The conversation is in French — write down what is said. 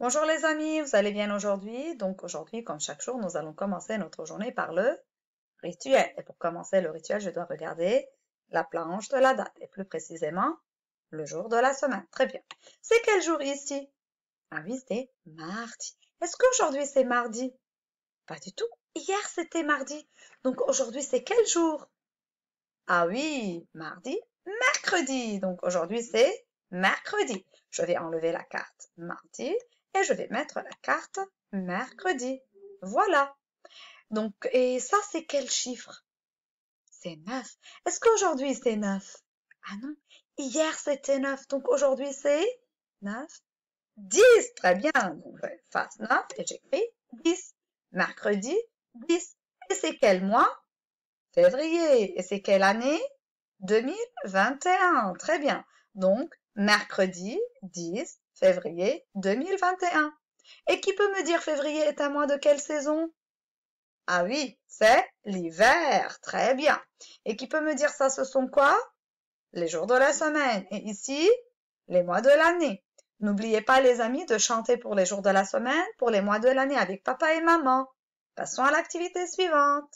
Bonjour les amis, vous allez bien aujourd'hui? Donc aujourd'hui, comme chaque jour, nous allons commencer notre journée par le rituel. Et pour commencer le rituel, je dois regarder la planche de la date et plus précisément le jour de la semaine. Très bien. C'est quel jour ici? Ah oui, c'est mardi. Est-ce qu'aujourd'hui c'est mardi? Pas du tout. Hier c'était mardi. Donc aujourd'hui c'est quel jour? Ah oui, mardi, mercredi. Donc aujourd'hui c'est mercredi. Je vais enlever la carte mardi je vais mettre la carte mercredi. Voilà. Donc, et ça, c'est quel chiffre C'est 9. Est-ce qu'aujourd'hui, c'est 9 Ah non, hier, c'était 9. Donc, aujourd'hui, c'est 9. 10. Très bien. Donc, je fasse 9 et j'écris 10. Mercredi, 10. Et c'est quel mois Février. Et c'est quelle année 2021. Très bien. Donc, mercredi, 10 février 2021. Et qui peut me dire février est un mois de quelle saison Ah oui, c'est l'hiver. Très bien. Et qui peut me dire ça, ce sont quoi Les jours de la semaine. Et ici, les mois de l'année. N'oubliez pas, les amis, de chanter pour les jours de la semaine, pour les mois de l'année avec papa et maman. Passons à l'activité suivante.